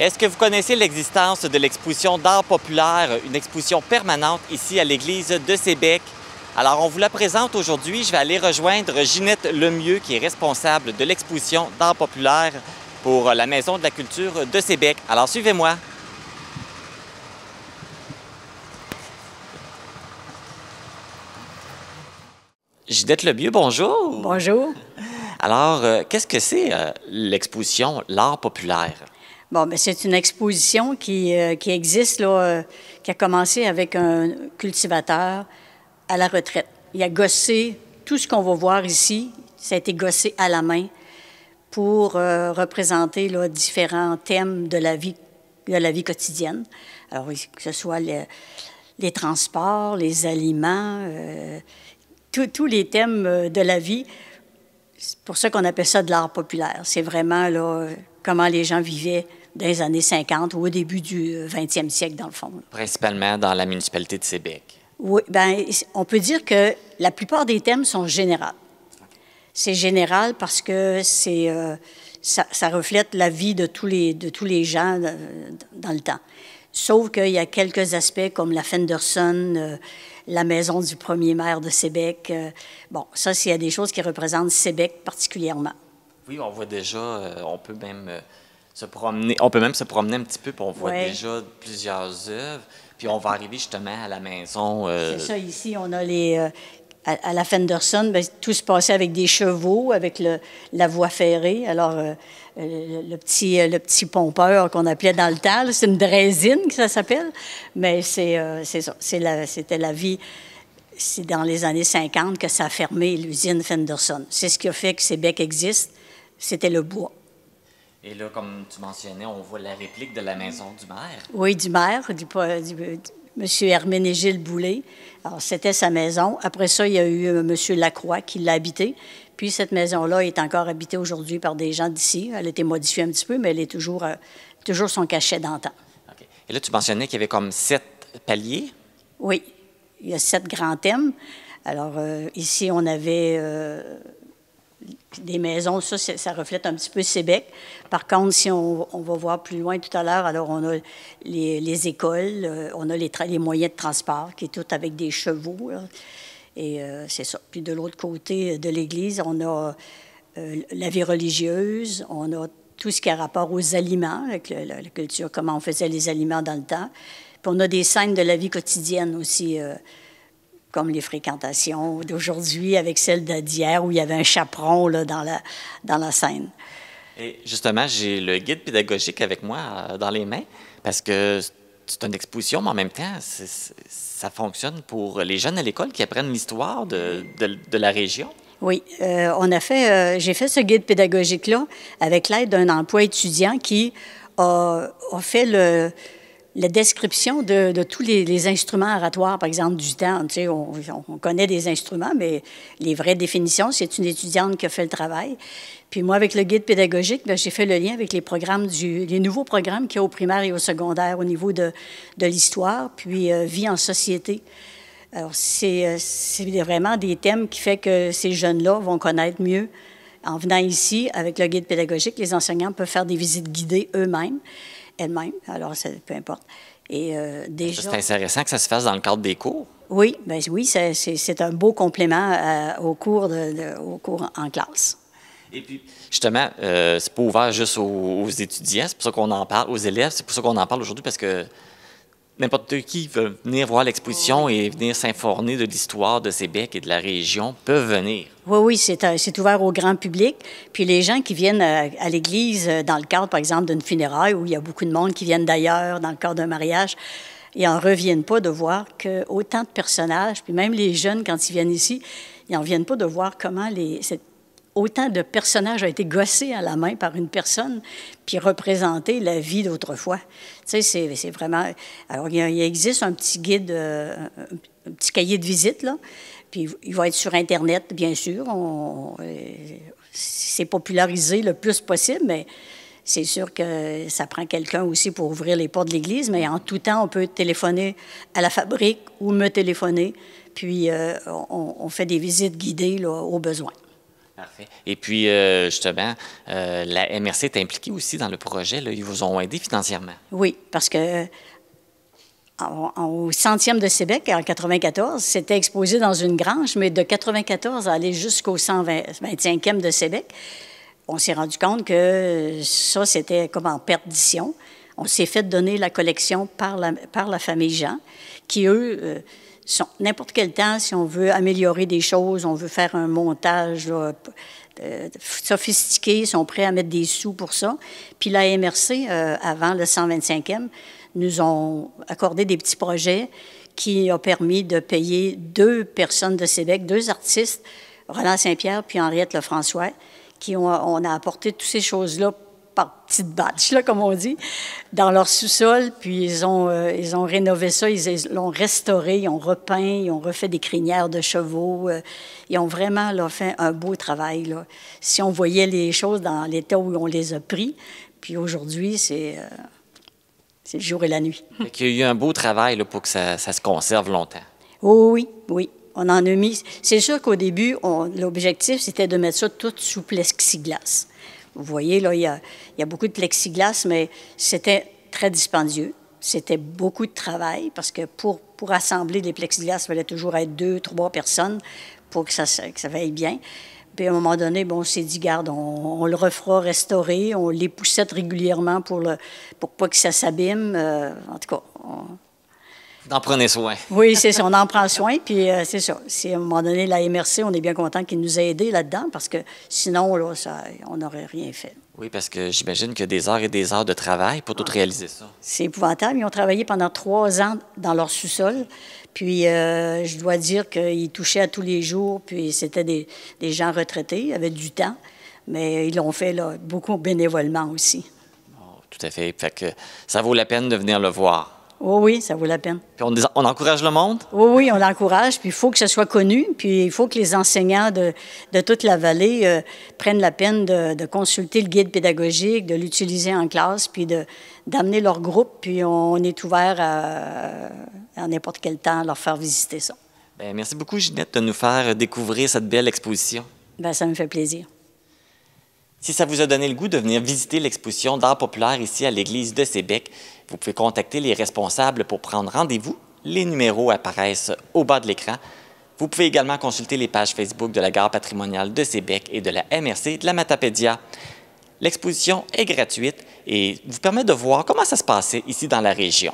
Est-ce que vous connaissez l'existence de l'exposition d'art populaire, une exposition permanente ici à l'église de Sébec? Alors, on vous la présente aujourd'hui. Je vais aller rejoindre Ginette Lemieux, qui est responsable de l'exposition d'art populaire pour la Maison de la culture de Sébec. Alors, suivez-moi. Ginette Lemieux, bonjour. Bonjour. Alors, euh, qu'est-ce que c'est euh, l'exposition L'art populaire? Bon, ben, c'est une exposition qui, euh, existe, là, euh, qui a commencé avec un cultivateur à la retraite. Il a gossé tout ce qu'on va voir ici, ça a été gossé à la main pour euh, représenter là, différents thèmes de la vie, de la vie quotidienne. Alors, que ce soit les transports, les aliments, tous les thèmes de la vie. C'est pour ça qu'on appelle ça de l'art populaire. C'est vraiment là, comment les gens vivaient des années 50 ou au début du 20e euh, siècle, dans le fond. Principalement dans la municipalité de Sébec. Oui, ben, on peut dire que la plupart des thèmes sont généraux. C'est général parce que c'est, euh, ça, reflète la vie de tous les, de tous les gens euh, dans le temps. Sauf qu'il y a quelques aspects comme la Fenderson, la maison du premier maire de Sébec. bon, ça, c'est des choses qui représentent Sébec particulièrement. Oui, on voit déjà, on peut même promener. On peut même se promener un petit peu, puis on voit déjà plusieurs œuvres. Puis on va arriver justement à la maison. Euh, c'est ça, ici, on a les. Euh, à, la Fenderson, ben, tout se passait avec des chevaux, avec le, la voie ferrée. Alors, euh, le, petit, le petit pompeur qu'on appelait dans le tal, c'est une draisine que ça s'appelle. Mais c'est ça, c'était la, vie c'est dans les années 50 que ça a fermé l'usine Fenderson. C'est ce qui a fait que Québec existe, c'était le bois. Et là, comme tu mentionnais, on voit la réplique de la maison du maire. Oui, du maire, du, monsieur du M. Herménégil Boulay. Alors, c'était sa maison. Après ça, il y a eu euh, M. Lacroix qui l'a habitée. Puis, cette maison-là est encore habitée aujourd'hui par des gens d'ici. Elle a été modifiée un petit peu, mais elle est toujours, euh, toujours son cachet d'antan. Ok. Et là, tu mentionnais qu'il y avait comme sept paliers. Oui, il y a sept grands thèmes. Alors, euh, ici, on avait des maisons, ça, ça reflète un petit peu Sébec. Par contre, si on, va voir plus loin tout à l'heure, alors on a les, écoles, euh, on a les, moyens de transport, qui est tout avec des chevaux. Et euh, c'est ça. Puis de l'autre côté de l'église, on a euh, la vie religieuse, on a tout ce qui a rapport aux aliments, avec la, culture, comment on faisait les aliments dans le temps. Puis on a des scènes de la vie quotidienne aussi comme les fréquentations d'aujourd'hui avec celles d'hier où il y avait un chaperon là, dans, la, dans la scène. Et justement, j'ai le guide pédagogique avec moi euh, dans les mains parce que c'est une exposition, mais en même temps, ça fonctionne pour les jeunes à l'école qui apprennent l'histoire de, la région. Oui, euh, on a fait, euh, j'ai fait ce guide pédagogique-là avec l'aide d'un emploi étudiant qui a fait le, la description de, tous les, instruments oratoires, par exemple, du temps. on, connaît des instruments, mais les vraies définitions, c'est une étudiante qui a fait le travail. Puis moi, avec le guide pédagogique, ben, j'ai fait le lien avec les programmes les nouveaux programmes qu'il y a au primaire et au secondaire au niveau de, l'histoire, puis euh, vie en société. Alors, euh, c'est vraiment des thèmes qui fait que ces jeunes-là vont connaître mieux. En venant ici, avec le guide pédagogique, les enseignants peuvent faire des visites guidées eux-mêmes elle-même, alors c'est peu importe. Et euh, C'est intéressant que ça se fasse dans le cadre des cours. Oui, ben oui, c'est un beau complément euh, aux, cours de, cours en classe. Et puis, justement, euh, c'est pas ouvert juste aux, aux étudiants, c'est pour ça qu'on en parle, aux élèves, c'est pour ça qu'on en parle aujourd'hui, parce que n'importe qui veut venir voir l'exposition et venir s'informer de l'histoire de Sébec et de la région peut venir. Oui, oui, c'est ouvert au grand public. Puis les gens qui viennent à, l'église, euh, dans le cadre, par exemple, d'une funéraille où il y a beaucoup de monde qui viennent d'ailleurs, dans le cadre d'un mariage, ils n'en reviennent pas de voir que autant de personnages, puis même les jeunes, quand ils viennent ici, ils n'en viennent pas de voir comment les, cette autant de personnages ont été gossés à la main par une personne, puis représenter la vie d'autrefois. Tu sais, c'est vraiment... Alors, il, existe un petit guide, euh, un petit cahier de visite, là, puis il va être sur Internet, bien sûr. On, c'est popularisé le plus possible, mais c'est sûr que ça prend quelqu'un aussi pour ouvrir les portes de l'Église, mais en tout temps, on peut téléphoner à la fabrique ou me téléphoner, puis euh, on, fait des visites guidées là, aux besoins. Et puis, euh, justement, euh, la MRC est impliquée aussi dans le projet. Ils vous ont aidé financièrement. Oui, parce que au centième de Sébec, en 1994, c'était exposé dans une grange, mais de 1994 à aller jusqu'au 125e de Sébec, on s'est rendu compte que ça, c'était comme en perdition. On s'est fait donner la collection par la, par la famille Jean, qui, eux, euh, n'importe quel temps, si on veut améliorer des choses, on veut faire un montage euh, sophistiqué, sont prêts à mettre des sous pour ça. Puis la MRC, euh, avant le 125e, nous ont accordé des petits projets qui ont permis de payer deux personnes de Sébec, deux artistes, Roland Saint-Pierre puis Henriette Lefrançois, qui ont, on a apporté toutes ces choses-là par petites batches, là, comme on dit, dans leur sous-sol. Puis ils ont, euh, ils ont rénové ça, ils l'ont restauré, ils ont repeint, ils ont refait des crinières de chevaux. Euh. ils ont vraiment là, fait un beau travail. Si on voyait les choses dans l'état où on les a pris, puis aujourd'hui, c'est... Euh, le jour et la nuit. Il y a eu un beau travail pour que ça, se conserve longtemps. Oh oui, oui. On en a mis. C'est sûr qu'au début, l'objectif, c'était de mettre ça tout sous plexiglas. Vous voyez, là, il y a, beaucoup de plexiglas, mais c'était très dispendieux. C'était beaucoup de travail parce que pour, pour assembler les plexiglas, il fallait toujours être deux, trois personnes pour que ça, que ça vaille bien. Puis à un moment donné, bon, on s'est dit, garde, on, le refera restaurer, on les poussette régulièrement pour, le, pas que ça s'abîme. Euh, en tout cas, on, D'en prenez soin. Oui, c'est ça. On en prend soin. Puis euh, c'est ça. Si à un moment donné, la MRC, on est bien content qu'ils nous aient aidés là-dedans parce que sinon, là, on n'aurait rien fait. Oui, parce que j'imagine qu'il y a des heures et des heures de travail pour tout ah. réaliser ça. C'est épouvantable. Ils ont travaillé pendant trois ans dans leur sous-sol. Puis euh, je dois dire qu'ils touchaient à tous les jours. Puis c'était des, gens retraités, avaient du temps. Mais ils l'ont fait là, beaucoup bénévolement aussi. Oh, tout à fait. que ça vaut la peine de venir le voir. Oui, oh oui, ça vaut la peine. Puis on, encourage le monde? Oui, oh oui, on l'encourage. Puis il faut que ça soit connu. Puis il faut que les enseignants de, toute la vallée euh, prennent la peine de, consulter le guide pédagogique, de l'utiliser en classe, puis de, d'amener leur groupe. Puis on, est ouvert à, à n'importe quel temps à leur faire visiter ça. Bien, merci beaucoup, Ginette, de nous faire découvrir cette belle exposition. Bien, ça me fait plaisir. Si ça vous a donné le goût de venir visiter l'exposition d'art populaire ici à l'église de Sébec, vous pouvez contacter les responsables pour prendre rendez-vous. Les numéros apparaissent au bas de l'écran. Vous pouvez également consulter les pages Facebook de la gare patrimoniale de Sébec et de la MRC de la Matapédia. L'exposition est gratuite et vous permet de voir comment ça se passait ici dans la région.